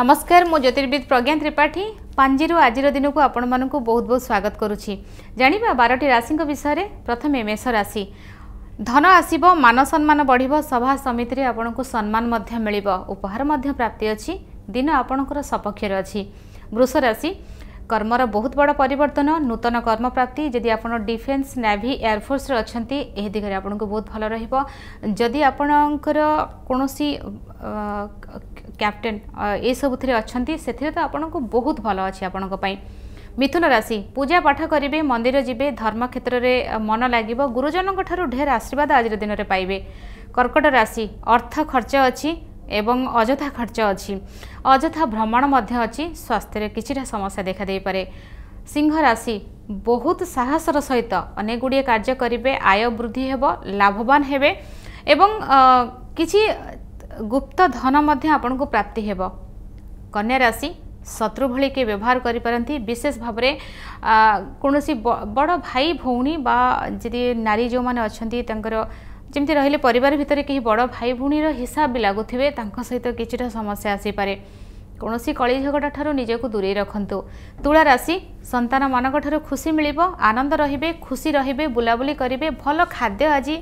নমস্কার মু জ্যোতির্বিদ প্রজ্ঞা ত্রিপাঠী পাঞ্জিরু আজির দিনকু আপনার বহুত বহু স্বাগত করুছি জাঁয়া বারোটি রাশি বিষয়ে প্রথমে মেষ রাশি ধন আসব মান সম্মান বড় সভা সমিতি আপনার সম্মান মিলব উপহার প্রাপ্তি অন আপনার সপক্ষের অছি রাশি কর্মর বহু বড় পরিবর্তন নূতন কর্মপ্রাপ্তি যদি আপনার ডিফেন্স নেভি এয়ারফোর্সরে অনেক এই দিগে আপনার বহু ভালো রহব যদি আপনার কোণী କ୍ୟାପ୍ଟେନ୍ ଏସବୁଥିରେ ଅଛନ୍ତି ସେଥିରେ ତ ଆପଣଙ୍କୁ ବହୁତ ଭଲ ଅଛି ଆପଣଙ୍କ ପାଇଁ ମିଥୁନ ରାଶି ପୂଜା ପାଠ କରିବେ ମନ୍ଦିର ଯିବେ ଧର୍ମକ୍ଷେତ୍ରରେ ମନ ଲାଗିବ ଗୁରୁଜନଙ୍କ ଠାରୁ ଢେର ଆଶୀର୍ବାଦ ଆଜିର ଦିନରେ ପାଇବେ କର୍କଟ ରାଶି ଅର୍ଥ ଖର୍ଚ୍ଚ ଅଛି ଏବଂ ଅଯଥା ଖର୍ଚ୍ଚ ଅଛି ଅଯଥା ଭ୍ରମଣ ମଧ୍ୟ ଅଛି ସ୍ୱାସ୍ଥ୍ୟରେ କିଛିଟା ସମସ୍ୟା ଦେଖାଦେଇପାରେ ସିଂହ ରାଶି ବହୁତ ସାହସର ସହିତ ଅନେକ ଗୁଡ଼ିଏ କାର୍ଯ୍ୟ କରିବେ ଆୟ ବୃଦ୍ଧି ହେବ ଲାଭବାନ ହେବେ ଏବଂ କିଛି ଗୁପ୍ତ ଧନ ମଧ୍ୟ ଆପଣଙ୍କୁ ପ୍ରାପ୍ତି ହେବ କନ୍ୟା ରାଶି ଶତ୍ରୁ ଭଳି କିଏ ବ୍ୟବହାର କରିପାରନ୍ତି ବିଶେଷ ଭାବରେ କୌଣସି ବଡ଼ ଭାଇ ଭଉଣୀ ବା ଯଦି ନାରୀ ଯେଉଁମାନେ ଅଛନ୍ତି ତାଙ୍କର ଯେମିତି ରହିଲେ ପରିବାର ଭିତରେ କେହି ବଡ଼ ଭାଇ ଭଉଣୀର ହିସାବ ବି ଲାଗୁଥିବେ ତାଙ୍କ ସହିତ କିଛିଟା ସମସ୍ୟା ଆସିପାରେ କୌଣସି କଳି ଝଗଡ଼ା ଠାରୁ ନିଜକୁ ଦୂରେଇ ରଖନ୍ତୁ ତୁଳା ରାଶି ସନ୍ତାନମାନଙ୍କ ଠାରୁ ଖୁସି ମିଳିବ ଆନନ୍ଦ ରହିବେ ଖୁସି ରହିବେ ବୁଲାବୁଲି କରିବେ ଭଲ ଖାଦ୍ୟ ଆଜି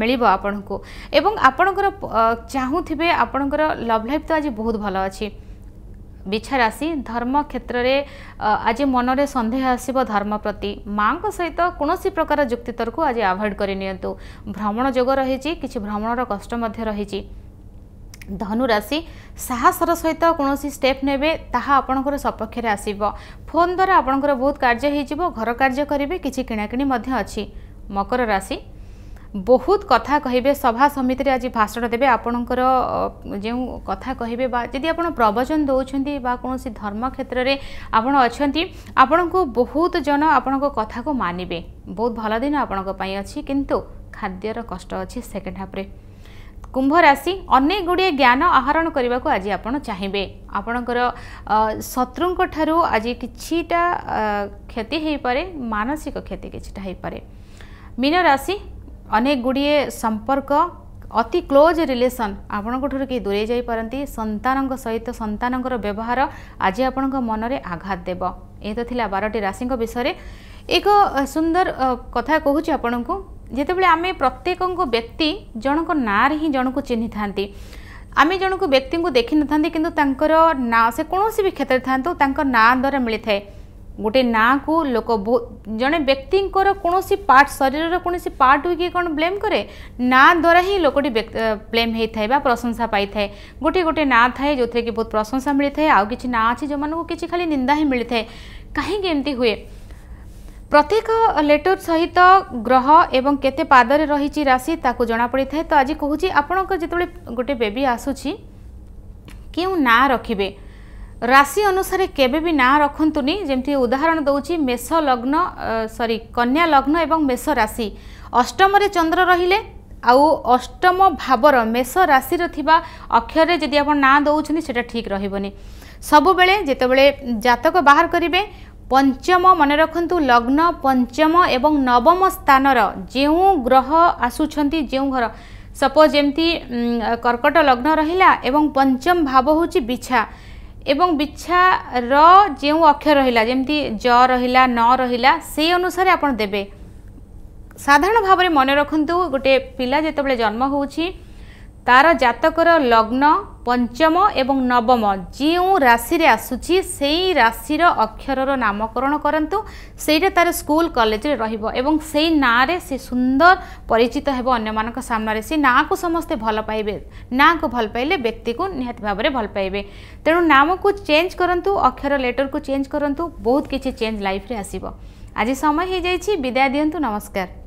ମିଳିବ ଆପଣଙ୍କୁ ଏବଂ ଆପଣଙ୍କର ଚାହୁଁଥିବେ ଆପଣଙ୍କର ଲଭ୍ ଲାଇଫ୍ ତ ଆଜି ବହୁତ ଭଲ ଅଛି ବିଛା ରାଶି ଧର୍ମ କ୍ଷେତ୍ରରେ ଆଜି ମନରେ ସନ୍ଦେହ ଆସିବ ଧର୍ମ ପ୍ରତି ମାଆଙ୍କ ସହିତ କୌଣସି ପ୍ରକାର ଯୁକ୍ତିତର୍କୁ ଆଜି ଆଭଏଡ଼ କରିନିଅନ୍ତୁ ଭ୍ରମଣ ଯୋଗ ରହିଛି କିଛି ଭ୍ରମଣର କଷ୍ଟ ମଧ୍ୟ ରହିଛି ଧନୁରାଶି ସାହସର ସହିତ କୌଣସି ଷ୍ଟେପ୍ ନେବେ ତାହା ଆପଣଙ୍କର ସପକ୍ଷରେ ଆସିବ ଫୋନ୍ ଦ୍ୱାରା ଆପଣଙ୍କର ବହୁତ କାର୍ଯ୍ୟ ହୋଇଯିବ ଘର କାର୍ଯ୍ୟ କରିବେ କିଛି କିଣାକିଣି ମଧ୍ୟ ଅଛି ମକର ରାଶି ବହୁତ କଥା କହିବେ ସଭା ସମିତିରେ ଆଜି ଭାଷଣ ଦେବେ ଆପଣଙ୍କର ଯେଉଁ କଥା କହିବେ ବା ଯଦି ଆପଣ ପ୍ରବଚନ ଦେଉଛନ୍ତି ବା କୌଣସି ଧର୍ମ କ୍ଷେତ୍ରରେ ଆପଣ ଅଛନ୍ତି ଆପଣଙ୍କୁ ବହୁତ ଜଣ ଆପଣଙ୍କ କଥାକୁ ମାନିବେ ବହୁତ ଭଲ ଦିନ ଆପଣଙ୍କ ପାଇଁ ଅଛି କିନ୍ତୁ ଖାଦ୍ୟର କଷ୍ଟ ଅଛି ସେକେଣ୍ଡ ହାଫ୍ରେ କୁମ୍ଭ ରାଶି ଅନେକ ଗୁଡ଼ିଏ ଜ୍ଞାନ ଆହରଣ କରିବାକୁ ଆଜି ଆପଣ ଚାହିଁବେ ଆପଣଙ୍କର ଶତ୍ରୁଙ୍କ ଠାରୁ ଆଜି କିଛିଟା କ୍ଷତି ହୋଇପାରେ ମାନସିକ କ୍ଷତି କିଛିଟା ହୋଇପାରେ ମୀନରାଶି ଅନେକ ଗୁଡ଼ିଏ ସମ୍ପର୍କ ଅତି କ୍ଲୋଜ୍ ରିଲେସନ୍ ଆପଣଙ୍କ ଠାରୁ କେହି ଦୂରେଇ ଯାଇପାରନ୍ତି ସନ୍ତାନଙ୍କ ସହିତ ସନ୍ତାନଙ୍କର ବ୍ୟବହାର ଆଜି ଆପଣଙ୍କ ମନରେ ଆଘାତ ଦେବ ଏ ତ ଥିଲା ବାରଟି ରାଶିଙ୍କ ବିଷୟରେ ଏକ ସୁନ୍ଦର କଥା କହୁଛି ଆପଣଙ୍କୁ जिते आम प्रत्येक व्यक्ति जनक ना जन को चिन्ह था आम जन को व्यक्ति को देखी न था कि ना से कौन भी क्षेत्र था ना द्वारा मिलता है गोटे ना को लोक जड़े व्यक्ति कौन पार्ट शरीर कौन सी पार्ट हुई कौन ब्लेम कै ना द्वारा ही लोकटी ब्लेम होता है प्रशंसा पाई थाए गोटे गोटे ना था जो थे कि बहुत प्रशंसा मिलता है आउ कि ना अच्छे जो मूँ किसी खाली निंदा ही मिलता है कहीं हुए ପ୍ରତ୍ୟେକ ଲେଟର ସହିତ ଗ୍ରହ ଏବଂ କେତେ ପାଦରେ ରହିଛି ରାଶି ତାକୁ ଜଣାପଡ଼ିଥାଏ ତ ଆଜି କହୁଛି ଆପଣଙ୍କ ଯେତେବେଳେ ଗୋଟେ ବେବି ଆସୁଛି କେଉଁ ନାଁ ରଖିବେ ରାଶି ଅନୁସାରେ କେବେ ବି ନାଁ ରଖନ୍ତୁନି ଯେମିତି ଉଦାହରଣ ଦେଉଛି ମେଷ ଲଗ୍ନ ସରି କନ୍ୟା ଲଗ୍ନ ଏବଂ ମେଷ ରାଶି ଅଷ୍ଟମରେ ଚନ୍ଦ୍ର ରହିଲେ ଆଉ ଅଷ୍ଟମ ଭାବର ମେଷ ରାଶିରେ ଥିବା ଅକ୍ଷରରେ ଯଦି ଆପଣ ନାଁ ଦେଉଛନ୍ତି ସେଇଟା ଠିକ୍ ରହିବନି ସବୁବେଳେ ଯେତେବେଳେ ଜାତକ ବାହାର କରିବେ ପଞ୍ଚମ ମନେ ରଖନ୍ତୁ ଲଗ୍ନ ପଞ୍ଚମ ଏବଂ ନବମ ସ୍ଥାନର ଯେଉଁ ଗ୍ରହ ଆସୁଛନ୍ତି ଯେଉଁ ଘର ସପୋଜ୍ ଯେମିତି କର୍କଟ ଲଗ୍ନ ରହିଲା ଏବଂ ପଞ୍ଚମ ଭାବ ହେଉଛି ବିଛା ଏବଂ ବିଛାର ଯେଉଁ ଅକ୍ଷର ରହିଲା ଯେମିତି ଜ ରହିଲା ନ ରହିଲା ସେଇ ଅନୁସାରେ ଆପଣ ଦେବେ ସାଧାରଣ ଭାବରେ ମନେ ରଖନ୍ତୁ ଗୋଟିଏ ପିଲା ଯେତେବେଳେ ଜନ୍ମ ହେଉଛି তার জাতকর লগ্ন পঞ্চম এবং নবম যে রাশিরে আসুচি সেই রাশির অক্ষরর নামকরণ করতু সেইটা তার স্কুল কলেজে রহব এবং সেই নাঁরে সে সুন্দর পরিচিত হব অন্য মানক সামনে সে নাঁকু সমস্তে ভাল পাইবে নাঁকু ভাল পাইলে ব্যক্তিকে নিহতি ভাবে ভাল পাইবে তেমন নামকু চেঞ্জ করতু অক্ষর লেটরকু চেঞ্জ করতু বহুত কিছু চেঞ্জ লাইফরে আসব আজ সময় হয়ে যাই বিদায় দিও নমস্কার